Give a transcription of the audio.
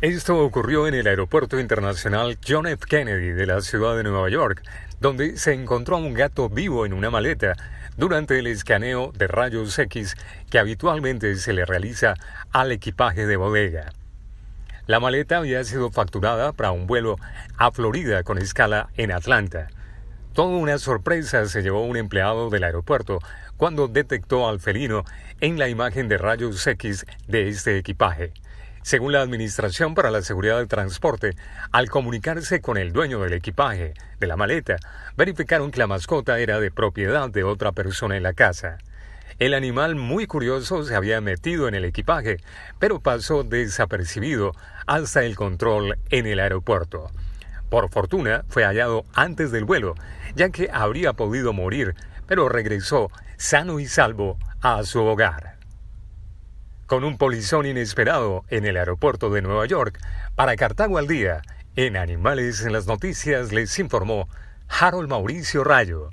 Esto ocurrió en el Aeropuerto Internacional John F. Kennedy de la ciudad de Nueva York, donde se encontró a un gato vivo en una maleta durante el escaneo de rayos X que habitualmente se le realiza al equipaje de bodega. La maleta había sido facturada para un vuelo a Florida con escala en Atlanta. Toda una sorpresa se llevó un empleado del aeropuerto cuando detectó al felino en la imagen de rayos X de este equipaje. Según la Administración para la Seguridad del Transporte, al comunicarse con el dueño del equipaje, de la maleta, verificaron que la mascota era de propiedad de otra persona en la casa. El animal muy curioso se había metido en el equipaje, pero pasó desapercibido hasta el control en el aeropuerto. Por fortuna fue hallado antes del vuelo, ya que habría podido morir, pero regresó sano y salvo a su hogar con un polizón inesperado en el aeropuerto de Nueva York. Para Cartago al Día, en Animales en las Noticias les informó Harold Mauricio Rayo.